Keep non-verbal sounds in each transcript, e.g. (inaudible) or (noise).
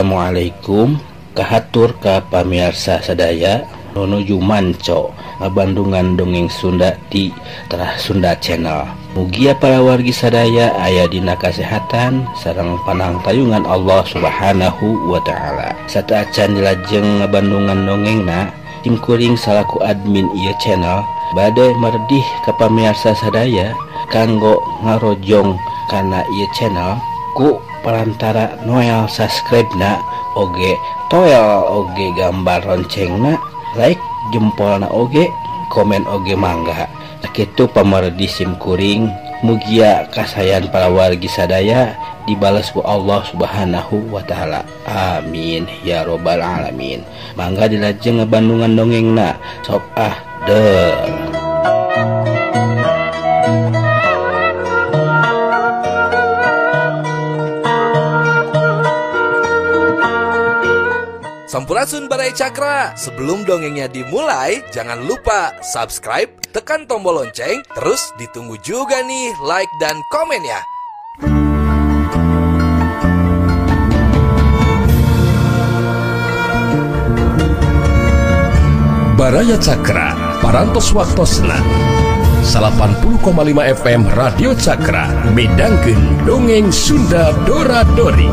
Asamualaikumkah haturka pamirsa sadaya Nuno Yumancongebandungan dongeng Sunda di telah Sunda channel mugia para wargi sadaya ayah dina kasseatan sarang panang tayungan Allah subhanahu Wa Ta'ala satta can dilajengngebandungan dongengna timkuring salahku admin ia channel badai medih ke pamirsa sadaya kanggo ngarojong karena ia channel ku perantara noel subscribe na OG toel OG gambar lonceng na like jempol na OG komen OG mangga itu pemerdisim kuring mugia kasayyan palawargissaa dibaesku Allah Subhanahu Wa Ta'ala Amin ya robbal alamin mangga dilajengnge Bandungan dongeng nah so ah the na Sampurasun Barai Cakra. Sebelum dongengnya dimulai, jangan lupa subscribe, tekan tombol lonceng, terus ditunggu juga nih like dan komen ya. Baraya Cakra, Parantos Waktosna. 80,5 FM Radio Cakra, Medangkin Dongeng Sunda Dora Dori.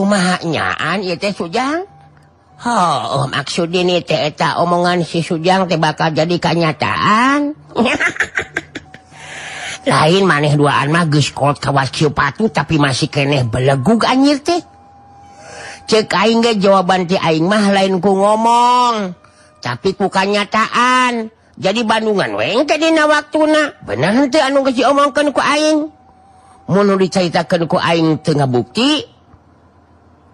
mahanyaan ho oh, maksudta omongan si Su bakal jadi kanyataan (laughs) lain maneh dua magiskawatu tapi masih keeh beleggu jawaban mah lainku ngomong tapi ku kanyataan jadi Bandungan weng kedina waktu bener nanti anu gaji omong kan ku dicakan ku tengah buti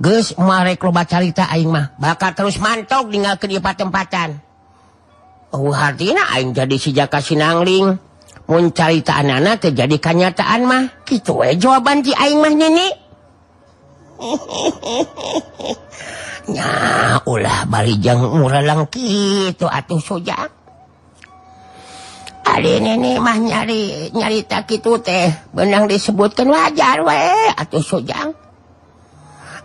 itamah bakar terus mantok di kepat-empatan jadi kasih nangling mencariita anakanak jadi kenyataan mah jawabanmah (laughs) mah nyari nyarita gitu teh benang disebutkan wajar weh atuh sojang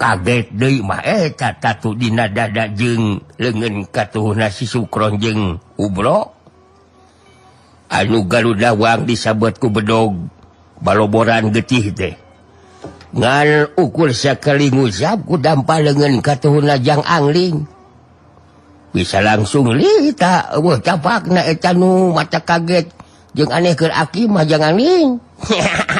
get dada je le katuh nasi suukron jeng ro anu galu dawang bisa buatku bedog balboraran getih deh nga ukurkel damp le katjangngling bisa langsung Liak nau mata kaget je aneh ke aki majangnglingha (laughs)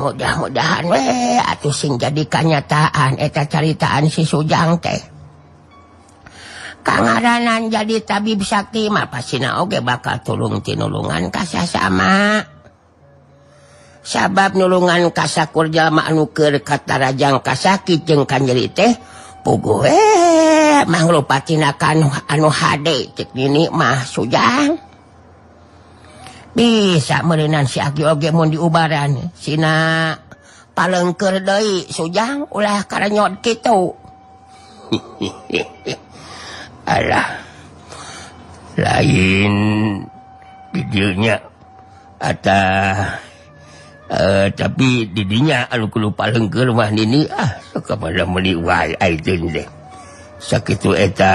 mudah-mudahan sing jadi kenyataan eta caritaan si Sujang tehan jadi tabi bisamah pasti na bakal tulung tinulungan kasama sahabatbab nulungan kasakurjama nukir kata Rajang Kasaki kan je teh pugue manlucina anu gi mah Sujang bisa mean mau diubahran Sina palingngker su ulah karena gitu (laughs) lain videonya ada eh, tapi didinya a palingngkerwah ah suka kepadaeta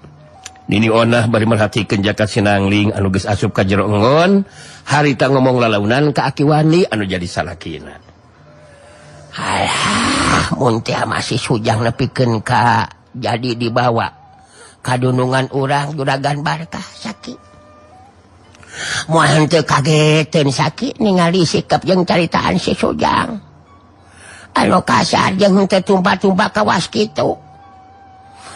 onah barihati kejakat Sinangngling anuges asup ka jerongon harita ngomong lalaan kaakiwali anu jadi salahkinan ah, un Su lebihken jadi dibawa kadunungan urah juragagan barkaki kaget sakit ningali sikap yang caritaan si Su Hal kas tempat-ba kawa itu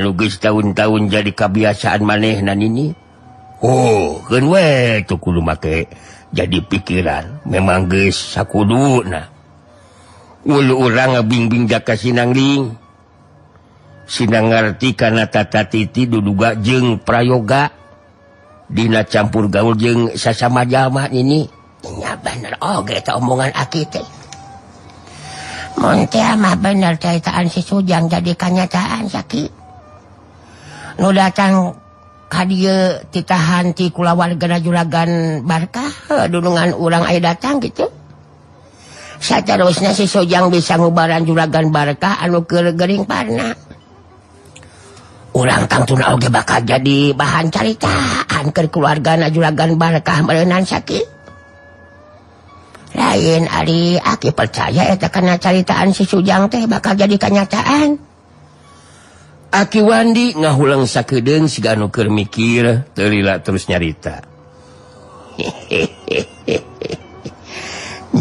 guys tahun-tahun jadi kebiasaan manehan ini oh, jadi pikiran memang guysangngerti karena titi duduga Prayoga Dina campurgaul jeung sesama jamaah iniomonganar caitaan si Sujang jadi kenyataan sakitki kulawar juragan Barkaungan eh, urang air datang gitunya si bisa ngebaran juragan Barka anu Ger pan u jadi bahan caritaker keluargaraganan lainki percaya karena caritaan si Sujang teh bakal jadi kenyataan kita akiwandi ngaulang sakeden sikir mikirtelila terus nyarita (laughs)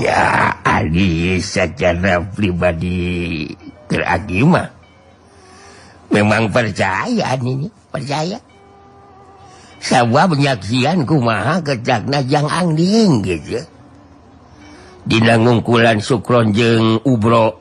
ya pribadima memang percayaan ini percaya sabah penyakjian kumahana di ngungkulan sukronjeng ubrook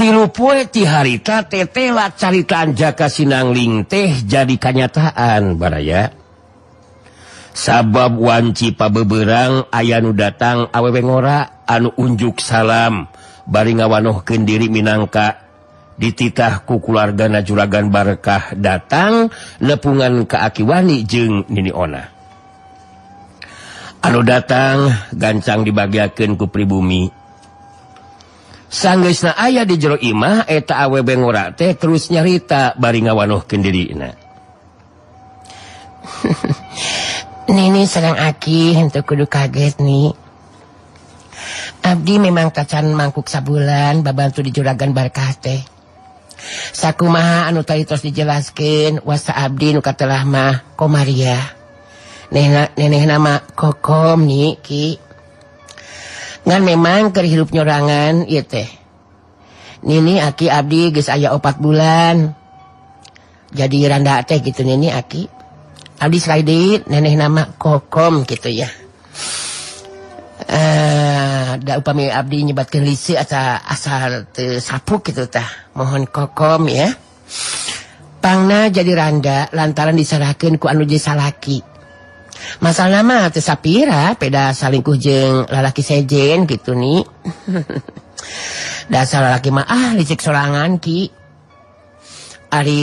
hariita carjaka Sinangngling teh jadi kanyataan baraya sabab Wancipa beberang ayayannu datang awe weng ora anu unjuk salam baringawanno Ken diri Minngka di titah kukulargana juragagan Barkah datang nepungan keakiwani jeung inini ona anu datang gancang dibagiaken ku pribumi sangna ayah di Jeroimah eta awe terus nyarita baringawan diri (laughs) sedang aki untuk kudu kaget nih Abdi memang kaca mangkuk sa bulan bababantu di juragagan barkahte sakkuuma anu dijelaskan wasasa Abdi nukat telah mah komaria nenek nama kokkom Niki memang kehilup nyrangan teh Nini aki- Abdi guys aya opat bulan jadi randa Aceh gitu Ni akiis nenek nama kokom gitu ya ada eh, Abdi nyibatlisi asasal sappu gitu mohon kokom yapangna jadi randa lantaran disarakin Quran nuji salahlaki masalah atau sappira peda saling kujeng lalaki sejen gitu nih (laughs) dasar lalaki maah dicek ah, serangan Ki Ari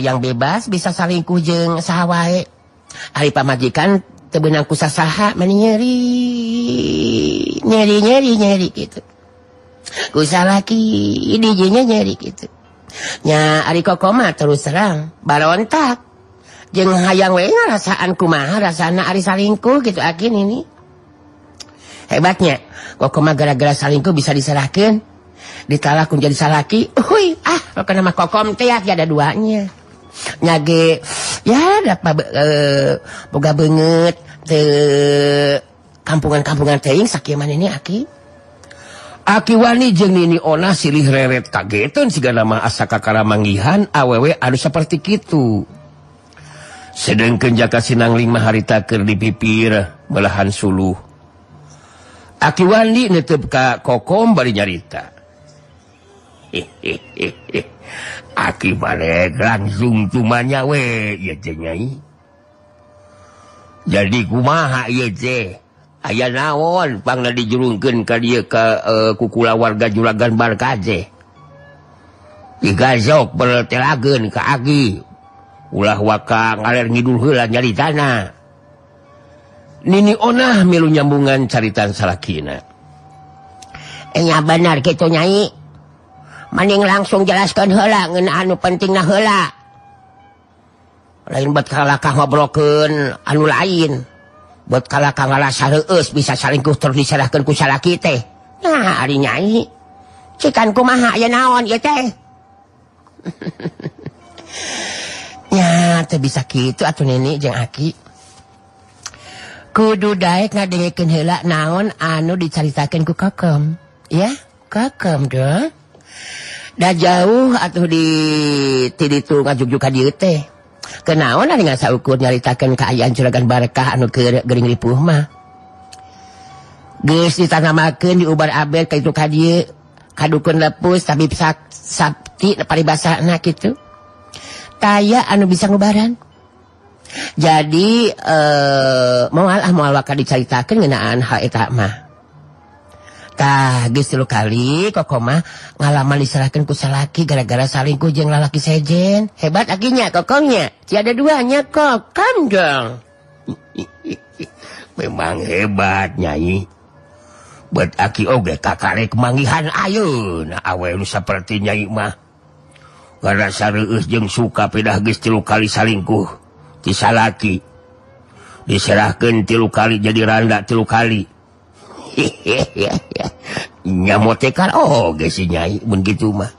yang bebas bisa saling kujeng sawwa hari pamajikan terbenang usaha me nyeri nyeri-nyeri nyeri gitu lagi nyeri gitunya Ariiko koma terus terang baronontak ang rasaan kuma rasa Ari salingku gitu akin ini hebatnya kok magara-gara salingku bisa diserahkan diala menjadi salahki nama ah, kok duanya yaga e, banget kampungan-kampunganman ini aki aki Wali onih ka sigala nama asakakalamangihan AwW Aduh seperti gitu sedang kejaka Sinang 5 harita keur dipipir belahan suuh aki Wali ngeteup kok nyarita (laughs) jadi guma aya nawon dijukan ke dia ke eh, kukula warga julaganzelagen wak ngidulnyari tan ini on nyambungan caritan salakinar eh, nyanyi maning langsung jelaskanla anu pentingla lain ngobroken anu lain buatkalalah bisa saling ku disalahkan ku teh nah hari nyanyi cikanku ma naon teh (laughs) terbis bisa gitu aduh yang aki kudu ngadingkin hela naon anu dicaritakan ku kayadah jauh aduh di ti itu juga dite ke naonah ukur nyaritakan kean ju barka anu ditana di ubar ituji kadukun lepus tabi sapti paling bahasa anak gitu anu bisa ngebaran jadi eh, muaah-wak dicaritakan genaan kali kokmah alama disalahkan kusalaki gara-gara saling kucing lalaki sejen hebat nya kokongnya siada duanya kok (laughs) memang hebat nyanyi buat aki kemangihanun seperti nyaikmah suka pe tilu kali salingkuh kisa lagi diserahkan tilu kali jadi randa tilu kali nya Oh begitu mah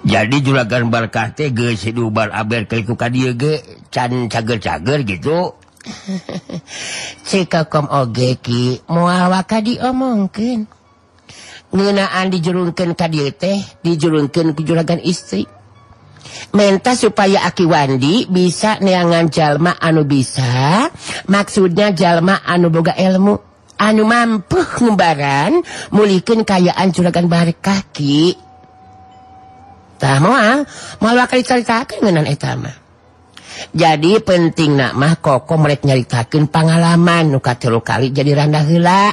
jadi jula gambar kar itugerger gituki muawakkah dia mungkin aan dijurunkin tadi teh dijurunkin kejulagan istri mentah supaya akiwandi bisa neangan jalma anu bisa maksudnya jalma anu boga ilmu anu mampubaran mulikin kayakaan juragagan baru kakikan jadi penting nakmah kokoh mulai nyaritakan pengalaman nuuka kali jadi randahla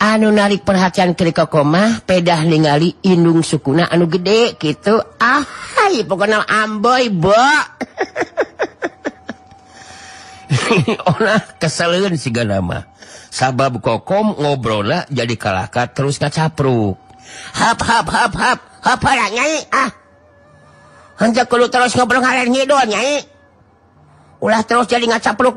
anu narik perhatiankiri kommah pedah ningalindung sukuna anu gede gitu ahainalboy (laughs) kes si sa ngobrola jadi kalaka terus nga caprunya ah. terus ngobrong doanya Ulah terus jadi ngacappu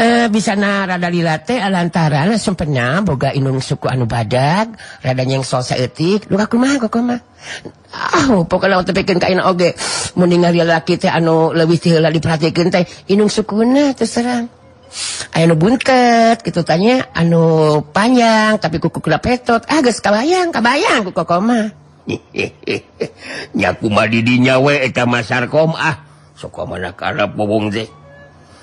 Eh, bisa na rada dilatih Altara langsung penamoga inung suku anu badakradadang yang so selesai etik kok komapoko lebih diperhatikan su terserang Abunker gitu tanya anu panjang tapi kukuokgus ah, bayang Ka bayang komanyakumadi (laughs) di nyawe koma suka mana bobhong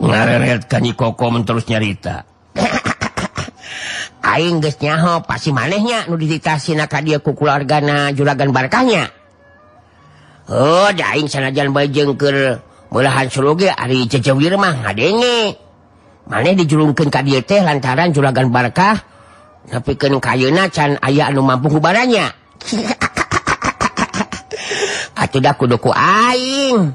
nyaritaingnya (coughs) pasti manehnya nu dia kukula julagan barnya oh, sanajanjengahan maneh dijurumkan KT lantaran julagan barkah tapi kayuna can aya anu mampu hubaranya (coughs) kuku Aing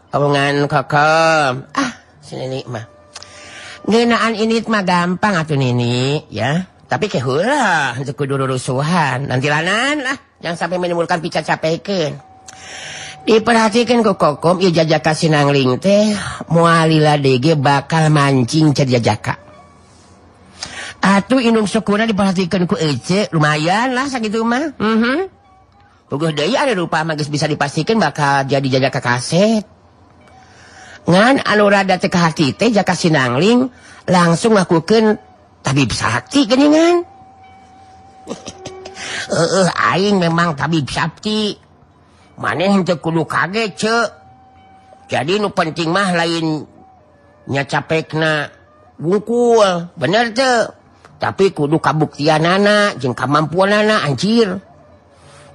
kokomngenaan ah, inimah gampang atuh ya tapikurusuhan nantilananlah yang sampai menimbulkan pi cabekin diperhatikan kok kokom ijaka Sinangngling teh mua Dege bakal mancing cerjakak atuhndungsku diperhatikanku lumayanlah mah mhm. ada rupa magis bisa dipastikan bakal jadijajak ka katan hati kasih nangling langsung akuken tapi bisa hati memang tabi jadi penting mah lain nya capek nakul bener tapi kudu kabuktian nana je kammampuan nana anjir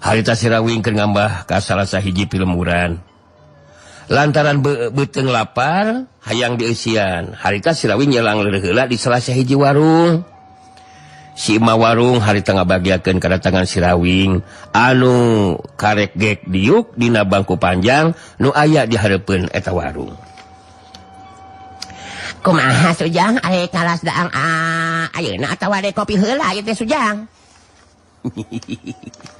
harita sirawing kenambah ka salahsa hiji filmuran lantaran bete lapar hayang diian harita sirawi lang hela di Selasa hiji warung sima warung hari t bagianken kedat tangan sirawing anu karet gek diuk Dina bangku panjang Nu aya di Harpun eta warung komha hujang wa kopi hela Sujang hihi (laughs)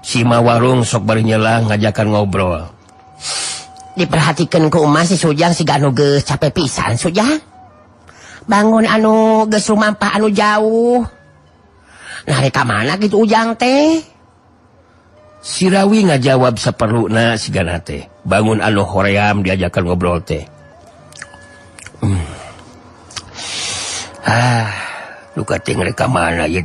sima warung sokbar nyelang ngajakan ngobrol diperhatikan kema si hujang si capek pisan bangun anuge gempa anu jauh nareka mana gitu ujang teh sirawi ngajawab seper na si bangun alream dikan ngobrol teh l hmm. merekaka ah, mana ya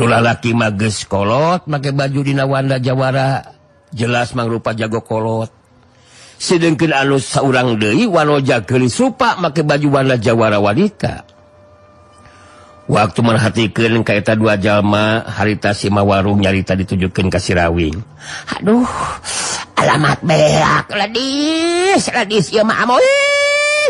laki mages kolot make baju dina warna Jawara jelas mangrupa jago kolotng mungkin alus seorang Dewino ja su make baju warna Jawara wanita waktu merhatikan kaita dua jalma harita si ma warung nyarita ditunujukan Karawin Aduh alamat meak lagis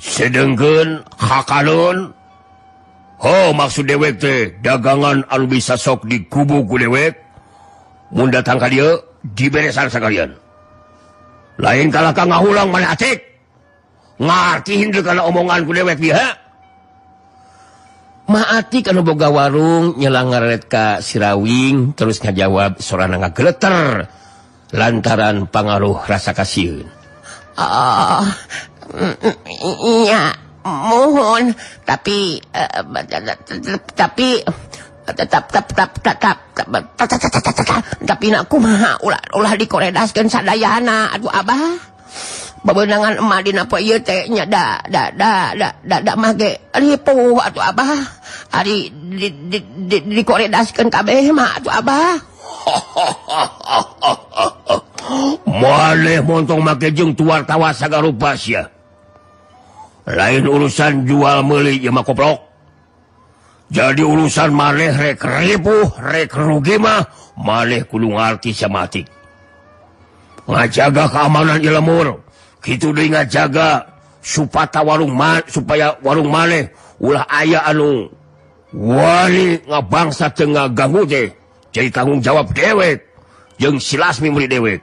se hakun Oh maksud dewete dagangan al bisa sok di kubu kulewetngka di sekalian lain kaulang mana kalau omongan kut mati kalau boga warung nyelanggarreka sirawing terus ngajawab seorangra naga geleter lantaran pangaruh rasa kasihun ah ya mohon tapi ba tetap tapi tetap tetap tetapku ma ulah dikoredaskenhana Aduh Abah bawenangan Madinaponya da da mag Aduh Abah hari dikoredasken kabeh ma Abah mu monng makejung tua tawasaga ruas ya lain urusan jual-meli jadi urusan malih rekribu rekmahlungmatik ngajaga keamanan il gitujaga su warung supaya warung malih u aya anu Walbangsa jadi tanggung jawab dewek jeung silas mim be dewet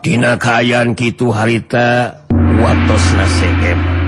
Dina kayyan kitu harita watos na sekep.